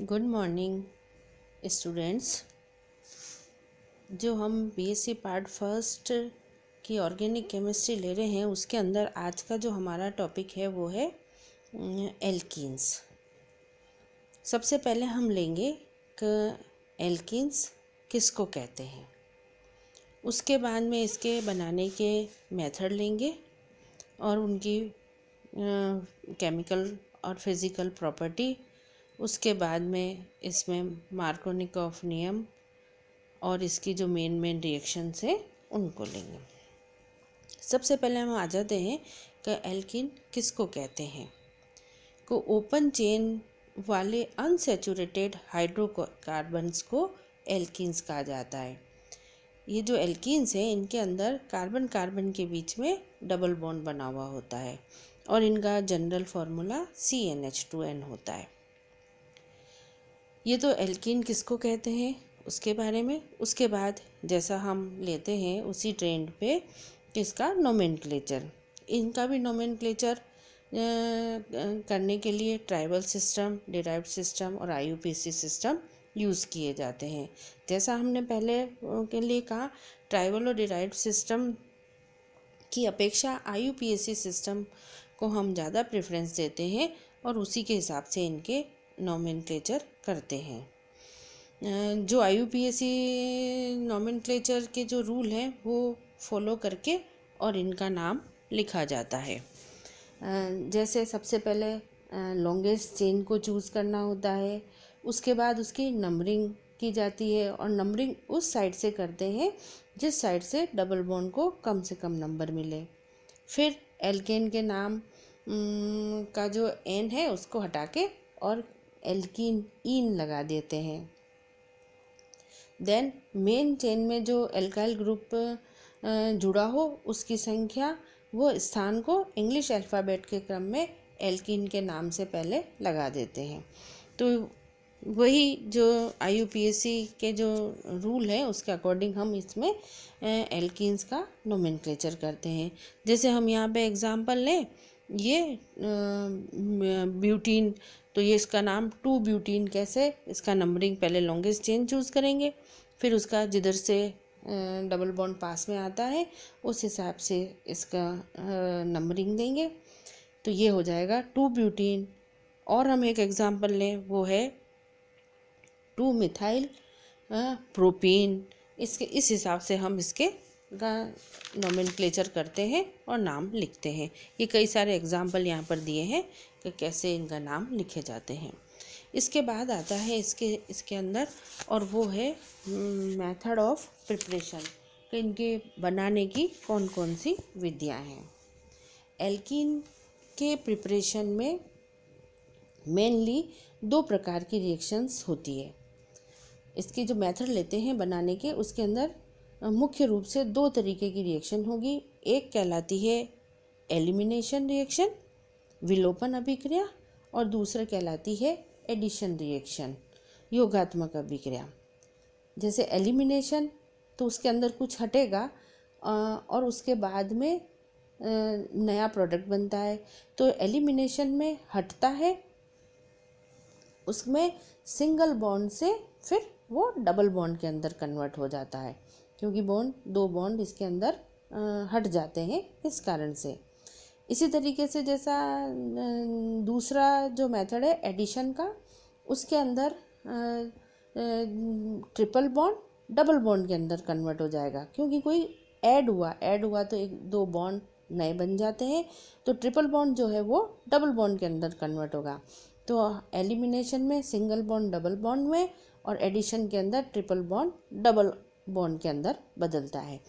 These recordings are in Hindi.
गुड मॉर्निंग स्टूडेंट्स जो हम बीएससी पार्ट फर्स्ट की ऑर्गेनिक केमिस्ट्री ले रहे हैं उसके अंदर आज का जो हमारा टॉपिक है वो है एल्किन्स सबसे पहले हम लेंगे कि एल्किन्स किसको कहते हैं उसके बाद में इसके बनाने के मेथड लेंगे और उनकी केमिकल और फिज़िकल प्रॉपर्टी उसके बाद में इसमें मार्कोनिक ऑफ नियम और इसकी जो मेन मेन रिएक्शंस हैं उनको लेंगे सबसे पहले हम आ जाते हैं कि एल्किन किसको कहते हैं को ओपन चेन वाले अनसेचुरेटेड हाइड्रोकार्बन्स को एल्किन्स कहा जाता है ये जो एल्किन्स हैं इनके अंदर कार्बन कार्बन के बीच में डबल बॉन्ड बना हुआ होता है और इनका general formula C N H two N होता है ये तो एल्किन किसको कहते हैं उसके बारे में उसके बाद जैसा हम लेते हैं उसी ट्रेंड पे इसका नोमेन इनका भी नोमेन करने के लिए ट्राइबल सिस्टम डिराइव सिस्टम और आईयूपीसी सिस्टम यूज़ किए जाते हैं जैसा हमने पहले के लिए कहा ट्राइबल और डिराइव सिस्टम की अपेक्षा आईयूपीएसी सिस्टम को हम ज़्यादा प्रेफरेंस देते हैं और उसी के हिसाब से इनके नॉमिनक्लेचर करते हैं जो I U P S C nomenclature के जो रूल हैं वो फॉलो करके और इनका नाम लिखा जाता है जैसे सबसे पहले लॉन्गेस्ट चेन को चूज़ करना होता है उसके बाद उसकी नंबरिंग की जाती है और नंबरिंग उस साइड से करते हैं जिस साइड से डबल बॉन्ड को कम से कम नंबर मिले फिर एल्केन के नाम का जो एन है उसको हटा के और एल्किन इन लगा देते हैं देन मेन चेन में जो एल्काइल ग्रुप जुड़ा हो उसकी संख्या वो स्थान को इंग्लिश अल्फ़ाबेट के क्रम में एल्किन के नाम से पहले लगा देते हैं तो वही जो आई के जो रूल है उसके अकॉर्डिंग हम इसमें एल्किन्स का नोमेनक्लेचर करते हैं जैसे हम यहाँ पे एग्जांपल लें ये ब्यूटीन तो ये इसका नाम टू ब्यूटीन कैसे इसका नंबरिंग पहले लॉन्गेस्ट चेन चूज़ करेंगे फिर उसका जिधर से डबल बॉन्ड पास में आता है उस हिसाब से इसका नंबरिंग देंगे तो ये हो जाएगा टू ब्यूटीन और हम एक एग्ज़ाम्पल लें वो है टू मिथाइल प्रोपीन इसके इस हिसाब से हम इसके का नॉमिन करते हैं और नाम लिखते हैं ये कई सारे एग्जाम्पल यहाँ पर दिए हैं कि कैसे इनका नाम लिखे जाते हैं इसके बाद आता है इसके इसके अंदर और वो है मेथड ऑफ प्रिपरेशन कि इनके बनाने की कौन कौन सी विधियाँ हैं एल्किन के प्रिपरेशन में मेनली दो प्रकार की रिएक्शंस होती है इसके जो मेथड लेते हैं बनाने के उसके अंदर मुख्य रूप से दो तरीके की रिएक्शन होगी एक कहलाती है एलिमिनेशन रिएक्शन विलोपन अभिक्रिया और दूसरा कहलाती है एडिशन रिएक्शन योगात्मक अभिक्रिया जैसे एलिमिनेशन तो उसके अंदर कुछ हटेगा और उसके बाद में नया प्रोडक्ट बनता है तो एलिमिनेशन में हटता है उसमें सिंगल बॉन्ड से फिर वो डबल बॉन्ड के अंदर कन्वर्ट हो जाता है क्योंकि बॉन्ड दो बॉन्ड इसके अंदर हट जाते हैं इस कारण से इसी तरीके से जैसा दूसरा जो मेथड है एडिशन का उसके अंदर ट्रिपल बॉन्ड डबल बॉन्ड के अंदर कन्वर्ट हो जाएगा क्योंकि कोई ऐड हुआ ऐड हुआ तो एक दो बॉन्ड नए बन जाते हैं तो ट्रिपल बॉन्ड जो है वो डबल बॉन्ड के अंदर कन्वर्ट होगा तो एलिमिनेशन में सिंगल बॉन्ड डबल बॉन्ड में और एडिशन के अंदर ट्रिपल बॉन्ड डबल बॉन्ड के अंदर बदलता है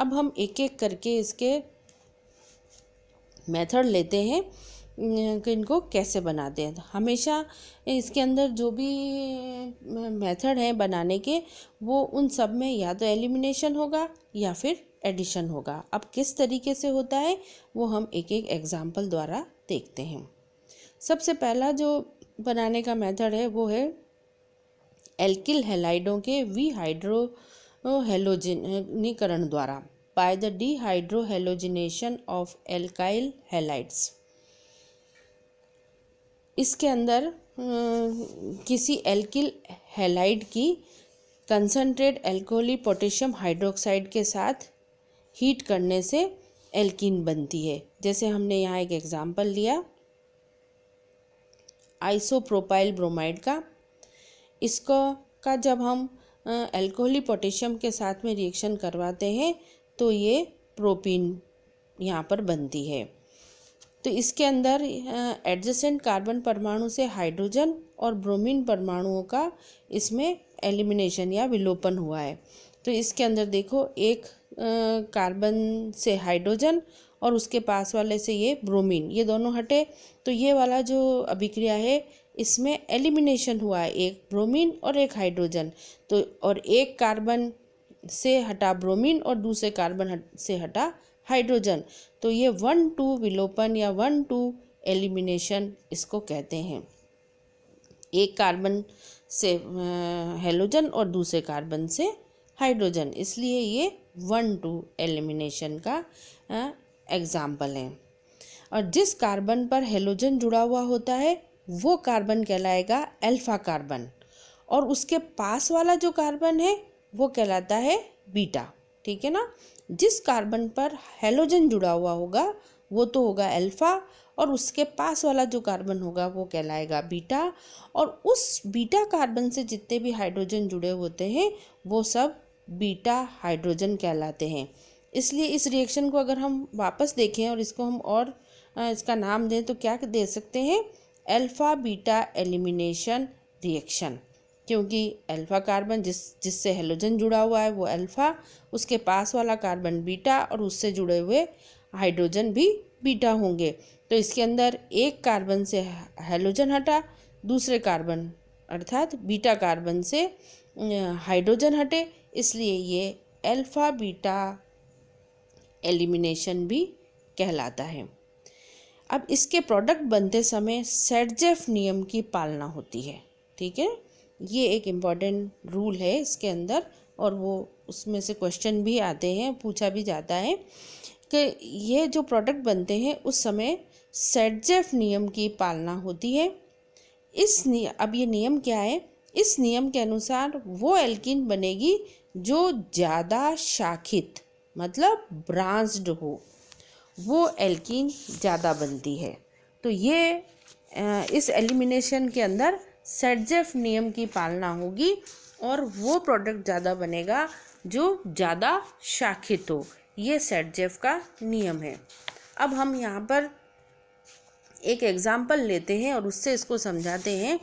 अब हम एक एक करके इसके मेथड लेते हैं कि इनको कैसे बनाते हैं हमेशा इसके अंदर जो भी मेथड हैं बनाने के वो उन सब में या तो एलिमिनेशन होगा या फिर एडिशन होगा अब किस तरीके से होता है वो हम एक एक एग्ज़ाम्पल द्वारा देखते हैं सबसे पहला जो बनाने का मेथड है वो है एल्किल हेलाइडों के वी हाइड्रो हेलोजनीकरण द्वारा by the dehydrohalogenation of alkyl halides इसके अंदर किसी एल्किल हेलाइड की कंसनट्रेट एल्कोहली पोटेशियम हाइड्रोक्साइड के साथ हीट करने से एल्किन बनती है जैसे हमने यहाँ एक एग्जाम्पल लिया आइसोप्रोपाइल ब्रोमाइड का इसको का जब हम एल्कोहली पोटेशियम के साथ में रिएक्शन करवाते हैं तो ये प्रोपीन यहाँ पर बनती है तो इसके अंदर एडजेसेंट कार्बन परमाणु से हाइड्रोजन और ब्रोमीन परमाणुओं का इसमें एलिमिनेशन या विलोपन हुआ है तो इसके अंदर देखो एक कार्बन से हाइड्रोजन और उसके पास वाले से ये ब्रोमीन ये दोनों हटे तो ये वाला जो अभिक्रिया है इसमें एलिमिनेशन हुआ है एक ब्रोमीन और एक हाइड्रोजन तो और एक कार्बन से हटा ब्रोमीन और दूसरे कार्बन हट, से हटा हाइड्रोजन तो ये वन टू विलोपन या वन टू एलिमिनेशन इसको कहते हैं एक कार्बन से हेलोजन और दूसरे कार्बन से हाइड्रोजन इसलिए ये वन टू एलिमिनेशन का एग्ज़ाम्पल है और जिस कार्बन पर हेलोजन जुड़ा हुआ होता है वो कार्बन कहलाएगा अल्फा कार्बन और उसके पास वाला जो कार्बन है वो कहलाता है बीटा ठीक है ना जिस कार्बन पर हेलोजन जुड़ा हुआ होगा वो तो होगा अल्फा और उसके पास वाला जो कार्बन होगा वो कहलाएगा बीटा और उस बीटा कार्बन से जितने भी हाइड्रोजन जुड़े होते हैं वो सब बीटा हाइड्रोजन कहलाते हैं इसलिए इस रिएक्शन को अगर हम वापस देखें और इसको हम और इसका नाम दें तो क्या दे सकते हैं अल्फ़ा बीटा एलिमिनेशन रिएक्शन क्योंकि अल्फ़ा कार्बन जिस जिससे हेलोजन जुड़ा हुआ है वो अल्फ़ा उसके पास वाला कार्बन बीटा और उससे जुड़े हुए हाइड्रोजन भी बीटा होंगे तो इसके अंदर एक कार्बन से हेलोजन हटा दूसरे कार्बन अर्थात बीटा कार्बन से हाइड्रोजन अं, हटे इसलिए ये अल्फ़ा बीटा एलिमिनेशन भी कहलाता है अब इसके प्रोडक्ट बनते समय सेटजेफ नियम की पालना होती है ठीक है ये एक इम्पॉर्टेंट रूल है इसके अंदर और वो उसमें से क्वेश्चन भी आते हैं पूछा भी जाता है कि ये जो प्रोडक्ट बनते हैं उस समय सेटजेफ नियम की पालना होती है इस अब ये नियम क्या है इस नियम के अनुसार वो एल्किन बनेगी जो ज़्यादा शाखित मतलब ब्रांच्ड हो वो एल्कीन ज़्यादा बनती है तो ये इस एलिमिनेशन के अंदर सेटजेफ नियम की पालना होगी और वो प्रोडक्ट ज़्यादा बनेगा जो ज़्यादा शाखित हो ये सेटजेफ का नियम है अब हम यहाँ पर एक एग्ज़ाम्पल लेते हैं और उससे इसको समझाते हैं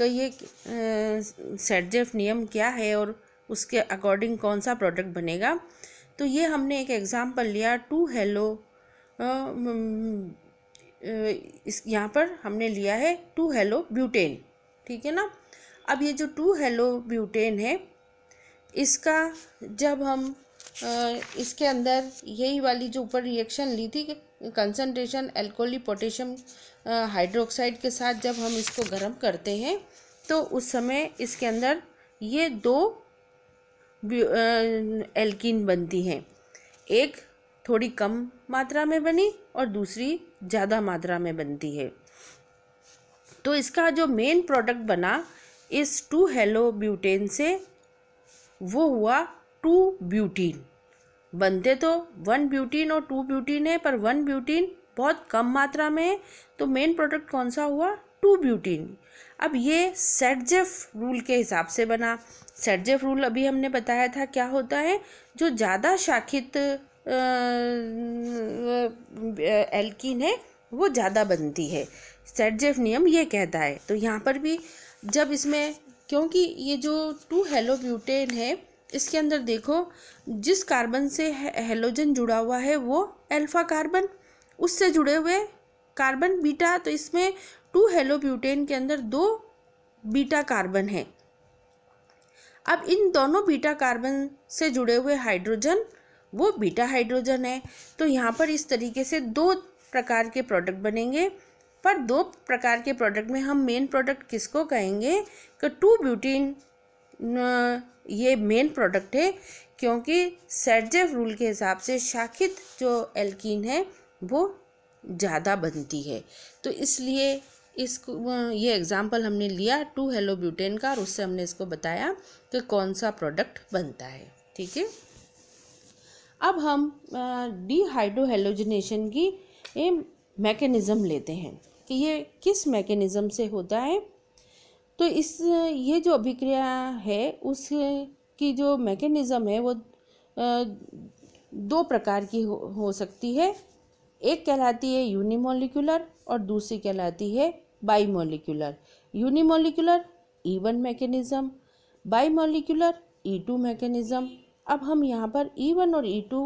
कि ये सेटजेफ नियम क्या है और उसके अकॉर्डिंग कौन सा प्रोडक्ट बनेगा तो ये हमने एक एग्ज़ाम्पल लिया टू हेलो इस यहाँ पर हमने लिया है टू हेलो ब्यूटेन ठीक है ना अब ये जो टू हेलो ब्यूटेन है इसका जब हम इसके अंदर यही वाली जो ऊपर रिएक्शन ली थी कंसनट्रेशन एल्कोली पोटेशियम हाइड्रोक्साइड के साथ जब हम इसको गर्म करते हैं तो उस समय इसके अंदर ये दो एल्किन बनती हैं एक थोड़ी कम मात्रा में बनी और दूसरी ज़्यादा मात्रा में बनती है तो इसका जो मेन प्रोडक्ट बना इस टू हेलो ब्यूटेन से वो हुआ टू ब्यूटीन बनते तो वन ब्यूटीन और टू ब्यूटीन है पर वन ब्यूटीन बहुत कम मात्रा में है तो मेन प्रोडक्ट कौन सा हुआ टू ब्यूटीन अब ये सेटजेफ रूल के हिसाब से बना सेटजेफ रूल अभी हमने बताया था क्या होता है जो ज़्यादा शाखित एल्किन है वो ज़्यादा बनती है सेटजेफ नियम ये कहता है तो यहाँ पर भी जब इसमें क्योंकि ये जो टू हेलो ब्यूटेन है इसके अंदर देखो जिस कार्बन से हेलोजन जुड़ा हुआ है वो अल्फा कार्बन उससे जुड़े हुए कार्बन बीटा तो इसमें टू हेलो ब्यूटेन के अंदर दो बीटा कार्बन है अब इन दोनों बीटा कार्बन से जुड़े हुए हाइड्रोजन वो बीटा हाइड्रोजन है तो यहाँ पर इस तरीके से दो प्रकार के प्रोडक्ट बनेंगे पर दो प्रकार के प्रोडक्ट में हम मेन प्रोडक्ट किसको कहेंगे कि टू ब्यूटीन ये मेन प्रोडक्ट है क्योंकि सर्जेव रूल के हिसाब से शाखित जो एल्कीन है वो ज़्यादा बनती है तो इसलिए इसको ये एग्ज़ाम्पल हमने लिया टू हेलो ब्यूटेन का और उससे हमने इसको बताया कि कौन सा प्रोडक्ट बनता है ठीक है अब हम डिहाइड्रोहेलोजनेशन की मैकेनिज़्म लेते हैं कि ये किस मैकेनिज़्म से होता है तो इस ये जो अभिक्रिया है उस की जो मैकेनिज़्म है वो दो प्रकार की हो, हो सकती है एक कहलाती है यूनिमोलिकुलर और दूसरी कहलाती है bimolecular unimolecular E one mechanism bimolecular E two mechanism अब हम यहाँ पर ई e वन और ई टू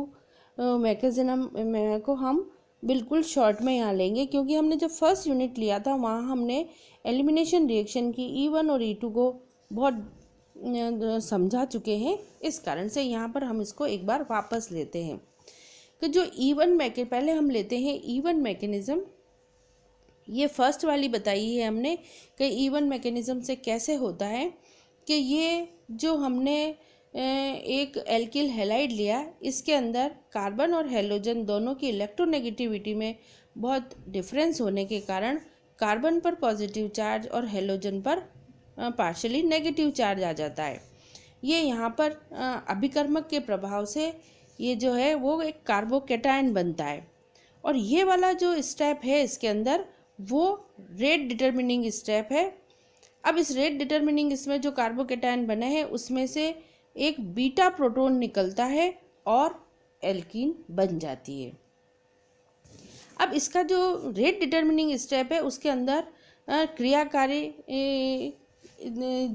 मैगजीन को हम बिल्कुल शॉर्ट में यहाँ लेंगे क्योंकि हमने जब फर्स्ट यूनिट लिया था वहाँ हमने एलिमिनेशन रिएक्शन की ई e वन और ई e टू को बहुत समझा चुके हैं इस कारण से यहाँ पर हम इसको एक बार वापस लेते हैं कि तो जो ई वन मैके पहले हम लेते हैं ई वन मैकेनिज़म ये फर्स्ट वाली बताई है हमने कि ई वन मैकेनिज़म से कैसे होता है कि ये जो हमने एक एल्किल हेलाइड लिया इसके अंदर कार्बन और हेलोजन दोनों की इलेक्ट्रोनेगेटिविटी में बहुत डिफरेंस होने के कारण कार्बन पर पॉजिटिव चार्ज और हेलोजन पर पार्शली नेगेटिव चार्ज आ जाता है ये यहाँ पर अभिकर्मक के प्रभाव से ये जो है वो एक कार्बोकेटाइन बनता है और ये वाला जो स्टेप है इसके अंदर वो रेड डिटर्मिनिंग स्टेप है अब इस रेड डिटर्मिनिंग इसमें जो कार्बोकेटाइन बने हैं उसमें से एक बीटा प्रोटॉन निकलता है और एल्कीन बन जाती है अब इसका जो रेट डिटर्मिनिंग स्टेप है उसके अंदर क्रियाकारी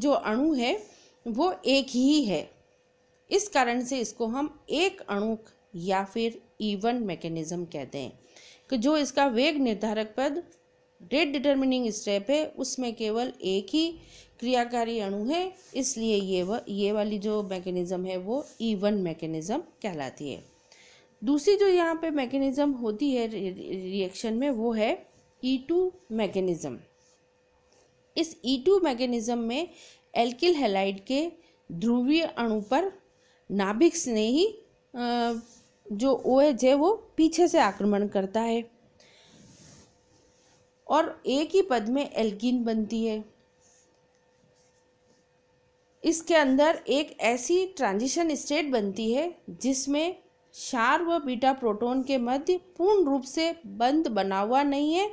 जो अणु है वो एक ही है इस कारण से इसको हम एक अणु या फिर ईवन मैकेनिज्म कहते हैं कि जो इसका वेग निर्धारक पद डेट डिटर्मिनिंग स्टेप है उसमें केवल एक ही क्रियाकारी अणु है इसलिए ये व, ये वाली जो मैकेनिज़्म है वो ईवन e मैकेनिज़्म कहलाती है दूसरी जो यहाँ पे मैकेनिज़्म होती है रिएक्शन में वो है ई टू मैकेनिज़्म इस ई टू मैकेनिज़्म में एल्किल हेलाइड के ध्रुवीय अणु पर नाभिक स्नेही जो ओ है वो पीछे से आक्रमण करता है और एक ही पद में एल्गिन बनती है इसके अंदर एक ऐसी ट्रांजिशन स्टेट बनती है जिसमें शार व बीटा प्रोटॉन के मध्य पूर्ण रूप से बंद बना हुआ नहीं है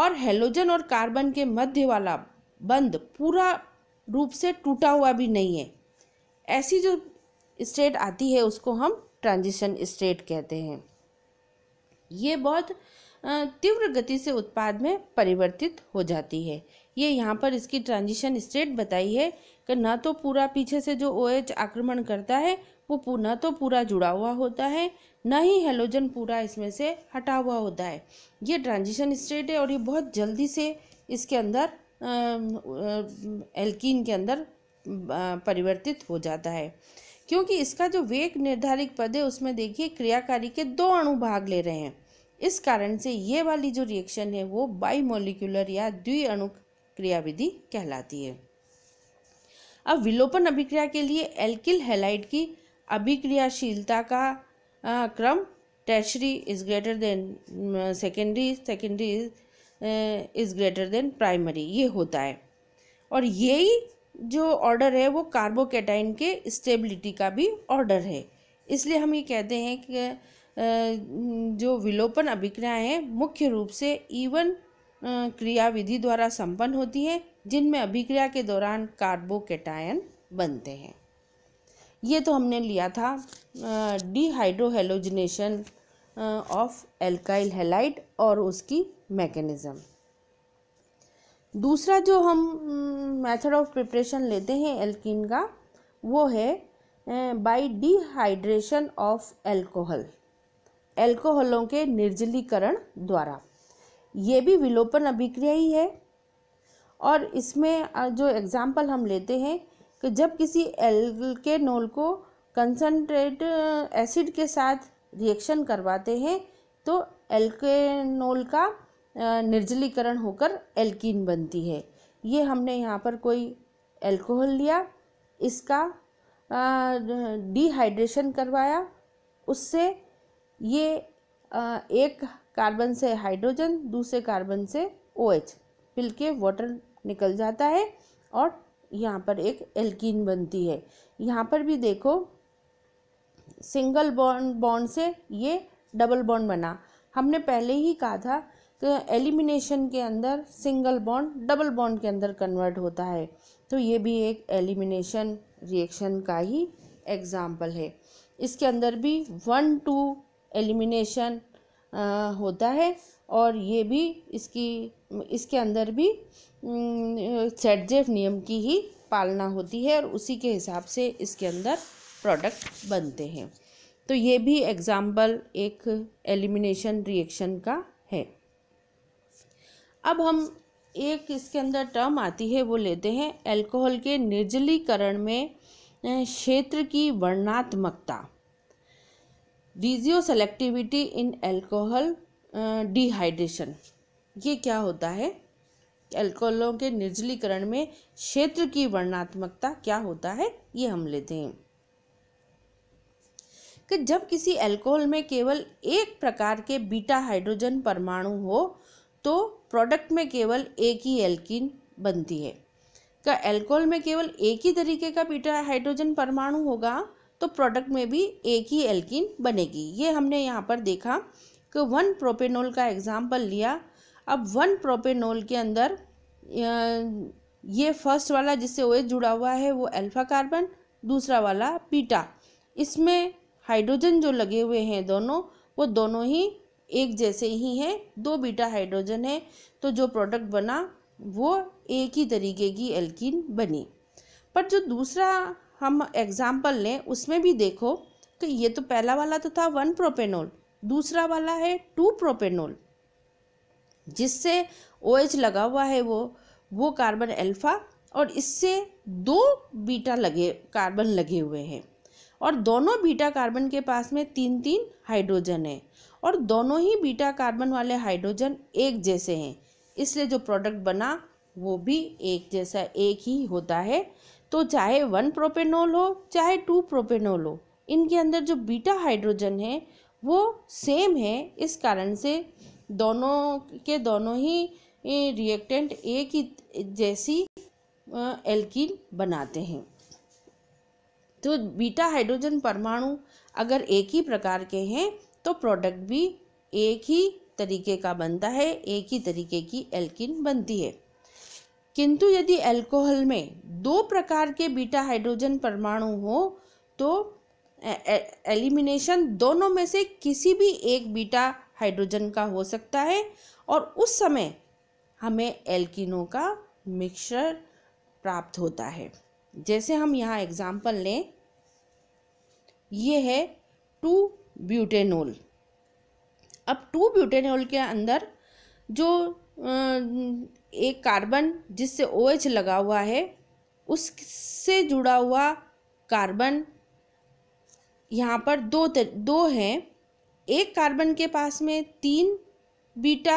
और हेलोजन और कार्बन के मध्य वाला बंद पूरा रूप से टूटा हुआ भी नहीं है ऐसी जो स्टेट आती है उसको हम ट्रांजिशन स्टेट कहते हैं ये बहुत तीव्र गति से उत्पाद में परिवर्तित हो जाती है ये यहाँ पर इसकी ट्रांजिशन स्टेट बताई है कि ना तो पूरा पीछे से जो ओ OH आक्रमण करता है वो न तो पूरा जुड़ा हुआ होता है न ही हेलोजन पूरा इसमें से हटा हुआ होता है ये ट्रांजिशन स्टेट है और ये बहुत जल्दी से इसके अंदर एल्कीन के अंदर परिवर्तित हो जाता है क्योंकि इसका जो वेग निर्धारित पद है उसमें देखिए क्रियाकारी के दो अणु भाग ले रहे हैं इस कारण से ये वाली जो रिएक्शन है वो बाईमोलिकुलर या द्विअणु क्रियाविधि कहलाती है अब विलोपन अभिक्रिया के लिए एल्किल हेलाइड की अभिक्रियाशीलता का आ, क्रम tertiary is greater than secondary secondary is greater than primary ये होता है और यही जो ऑर्डर है वो कार्बोकेटाइन के स्टेबिलिटी का भी ऑर्डर है इसलिए हम ये कहते हैं कि जो विलोपन अभिक्रियाएं हैं मुख्य रूप से ईवन क्रियाविधि द्वारा संपन्न होती हैं जिनमें अभिक्रिया के दौरान कार्बोकेटायन बनते हैं ये तो हमने लिया था डिहाइड्रोहेलोजनेशन ऑफ एल्काइल हेलाइट और उसकी मैकेनिज़्म दूसरा जो हम मेथड ऑफ प्रिपरेशन लेते हैं एल्किन का वो है बाय डिहाइड्रेशन ऑफ एल्कोहल एल्कोहलों के निर्जलीकरण द्वारा ये भी विलोपन अभिक्रिया ही है और इसमें जो एग्ज़ाम्पल हम लेते हैं कि जब किसी एल्केनोल को कंसनट्रेट एसिड के साथ रिएक्शन करवाते हैं तो एल्केनोल का निर्जलीकरण होकर एल्कीन बनती है ये हमने यहाँ पर कोई एल्कोहल लिया इसका डिहाइड्रेशन करवाया उससे ये एक कार्बन से हाइड्रोजन दूसरे कार्बन से ओ एच मिल के वाटर निकल जाता है और यहाँ पर एक एल्कीन बनती है यहाँ पर भी देखो सिंगल बॉन्ड बॉन्ड से ये डबल बॉन्ड बना हमने पहले ही कहा था कि एलिमिनेशन के अंदर सिंगल बॉन्ड डबल बॉन्ड के अंदर कन्वर्ट होता है तो ये भी एक एलिमिनेशन रिएक्शन का ही एग्ज़ाम्पल है इसके अंदर भी वन टू एलिमिनेशन होता है और ये भी इसकी इसके अंदर भी सेटजेफ नियम की ही पालना होती है और उसी के हिसाब से इसके अंदर प्रोडक्ट बनते हैं तो ये भी एग्ज़ाम्पल एक एलिमिनेशन रिएक्शन का है अब हम एक इसके अंदर टर्म आती है वो लेते हैं अल्कोहल के निर्जलीकरण में क्षेत्र की वर्णात्मकता सेलेक्टिविटी इन एल्कोहल डिहाइड्रेशन ये क्या होता है एल्कोहलों के निर्जलीकरण में क्षेत्र की वर्णात्मकता क्या होता है ये हम लेते हैं कि जब किसी एल्कोहल में केवल एक प्रकार के बीटा हाइड्रोजन परमाणु हो तो प्रोडक्ट में केवल एक ही एल्किन बनती है का एल्कोहल में केवल एक ही तरीके का बीटा हाइड्रोजन परमाणु होगा तो प्रोडक्ट में भी एक ही एल्किन बनेगी ये हमने यहाँ पर देखा कि वन प्रोपेनोल का एग्जाम्पल लिया अब वन प्रोपेनोल के अंदर ये फर्स्ट वाला जिससे ओ जुड़ा हुआ है वो अल्फा कार्बन दूसरा वाला पीटा इसमें हाइड्रोजन जो लगे हुए हैं दोनों वो दोनों ही एक जैसे ही हैं दो बीटा हाइड्रोजन है तो जो प्रोडक्ट बना वो एक ही तरीके की एल्किन बनी पर जो दूसरा हम एग्ज़ाम्पल लें उसमें भी देखो कि ये तो पहला वाला तो था वन प्रोपेनोल दूसरा वाला है टू प्रोपेनोल जिससे ओ OH लगा हुआ है वो वो कार्बन अल्फा और इससे दो बीटा लगे कार्बन लगे हुए हैं और दोनों बीटा कार्बन के पास में तीन तीन हाइड्रोजन है और दोनों ही बीटा कार्बन वाले हाइड्रोजन एक जैसे हैं इसलिए जो प्रोडक्ट बना वो भी एक जैसा एक ही होता है तो चाहे वन प्रोपेनोल हो चाहे टू प्रोपेनोल हो इनके अंदर जो बीटा हाइड्रोजन है वो सेम है इस कारण से दोनों के दोनों ही रिएक्टेंट एक ही जैसी एल्किन बनाते हैं तो बीटा हाइड्रोजन परमाणु अगर एक ही प्रकार के हैं तो प्रोडक्ट भी एक ही तरीके का बनता है एक ही तरीके की एल्किन बनती है किंतु यदि अल्कोहल में दो प्रकार के बीटा हाइड्रोजन परमाणु हो तो एलिमिनेशन दोनों में से किसी भी एक बीटा हाइड्रोजन का हो सकता है और उस समय हमें एल्किनों का मिक्सचर प्राप्त होता है जैसे हम यहाँ एग्जाम्पल लें ये है टू ब्यूटेनोल अब टू ब्यूटेनोल के अंदर जो एक कार्बन जिससे ओ OH लगा हुआ है उससे जुड़ा हुआ कार्बन यहाँ पर दो दो हैं एक कार्बन के पास में तीन बीटा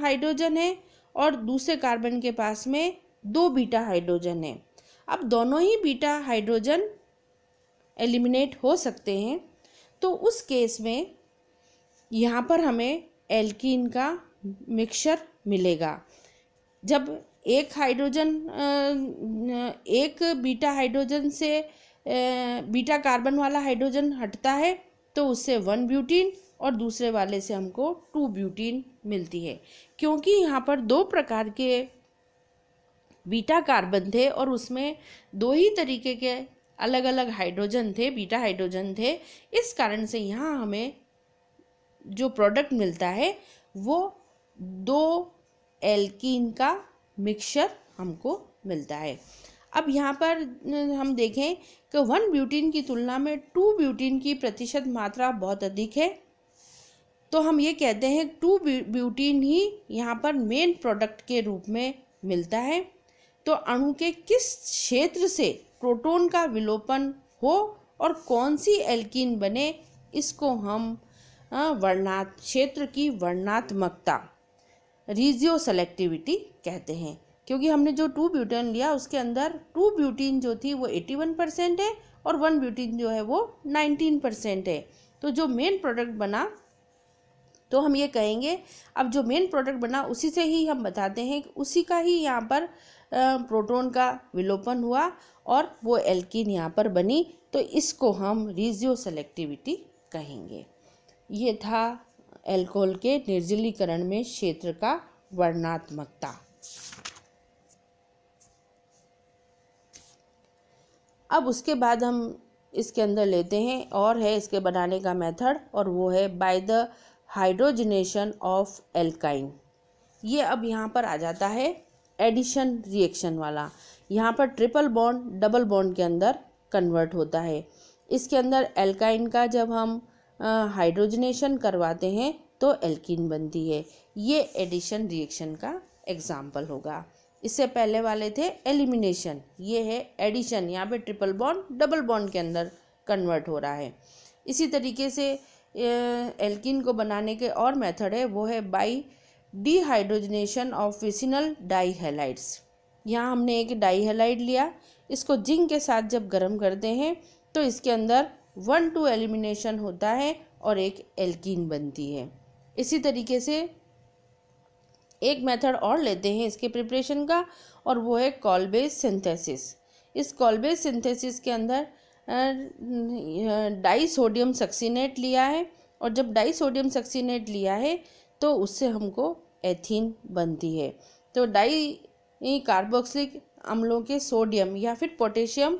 हाइड्रोजन है और दूसरे कार्बन के पास में दो बीटा हाइड्रोजन है अब दोनों ही बीटा हाइड्रोजन एलिमिनेट हो सकते हैं तो उस केस में यहाँ पर हमें एल्किन का मिक्सचर मिलेगा जब एक हाइड्रोजन एक बीटा हाइड्रोजन से बीटा कार्बन वाला हाइड्रोजन हटता है तो उससे वन ब्यूटीन और दूसरे वाले से हमको टू ब्यूटीन मिलती है क्योंकि यहाँ पर दो प्रकार के बीटा कार्बन थे और उसमें दो ही तरीके के अलग अलग हाइड्रोजन थे बीटा हाइड्रोजन थे इस कारण से यहाँ हमें जो प्रोडक्ट मिलता है वो दो एल्कीन का मिक्सचर हमको मिलता है अब यहाँ पर हम देखें कि वन ब्यूटीन की तुलना में टू ब्यूटीन की प्रतिशत मात्रा बहुत अधिक है तो हम ये कहते हैं टू ब्यूटीन ही यहाँ पर मेन प्रोडक्ट के रूप में मिलता है तो अणु के किस क्षेत्र से प्रोटॉन का विलोपन हो और कौन सी एल्कीन बने इसको हम वर्णात क्षेत्र की वर्णात्मकता रीजियो सेलेक्टिविटी कहते हैं क्योंकि हमने जो टू ब्यूटेन लिया उसके अंदर टू ब्यूटीन जो थी वो एटी वन परसेंट है और वन ब्यूटीन जो है वो नाइनटीन परसेंट है तो जो मेन प्रोडक्ट बना तो हम ये कहेंगे अब जो मेन प्रोडक्ट बना उसी से ही हम बताते हैं कि उसी का ही यहाँ पर प्रोटोन का विलोपन हुआ और वो एल्किन यहाँ पर बनी तो इसको हम रिजियो सेलेक्टिविटी कहेंगे ये था एल्कोहल के निर्जलीकरण में क्षेत्र का वर्णात्मकता अब उसके बाद हम इसके अंदर लेते हैं और है इसके बनाने का मेथड और वो है by the hydrogenation of alkyne ये अब यहाँ पर आ जाता है एडिशन रिएक्शन वाला यहाँ पर ट्रिपल बॉन्ड डबल बॉन्ड के अंदर कन्वर्ट होता है इसके अंदर एल्काइन का जब हम हाइड्रोजनेशन करवाते हैं तो एल्किन बनती है ये एडिशन रिएक्शन का एग्जाम्पल होगा इससे पहले वाले थे एलिमिनेशन ये है एडिशन यहाँ पे ट्रिपल बॉन्ड डबल बॉन्ड के अंदर कन्वर्ट हो रहा है इसी तरीके से एल्किन को बनाने के और मेथड है वो है by dehydrogenation of di dihalides यहाँ हमने एक डाईहेलाइड लिया इसको जिंक के साथ जब गर्म करते हैं तो इसके अंदर वन टू एलिमिनेशन होता है और एक एल्कीन बनती है इसी तरीके से एक मेथड और लेते हैं इसके प्रिपरेशन का और वो है कॉलबेज सिंथेसिस इस कॉलबेज सिंथेसिस के अंदर डाई सोडियम सक्सीनेट लिया है और जब डाई सोडियम सक्सीनेट लिया है तो उससे हमको एथीन बनती है तो डाई कार्बोक्सिलिक अम्लों के सोडियम या फिर पोटेशियम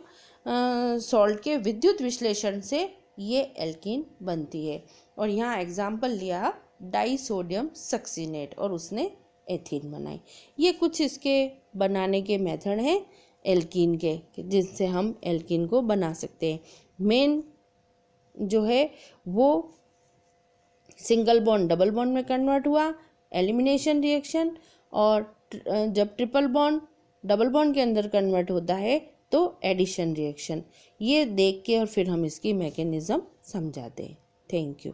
सॉल्ट के विद्युत विश्लेषण से ये एल्किन बनती है और यहाँ एग्जाम्पल लिया डाइसोडियम सक्सिनेट और उसने एथिन बनाई ये कुछ इसके बनाने के मेथड हैं एल्किन के जिससे हम एल्किन को बना सकते हैं मेन जो है वो सिंगल बॉन्ड डबल बॉन्ड में कन्वर्ट हुआ एलिमिनेशन रिएक्शन और जब ट्रिपल बॉन्ड डबल बॉन्ड के अंदर कन्वर्ट होता है तो एडिशन रिएक्शन ये देख के और फिर हम इसकी मैकेनिज़्म समझाते हैं थैंक यू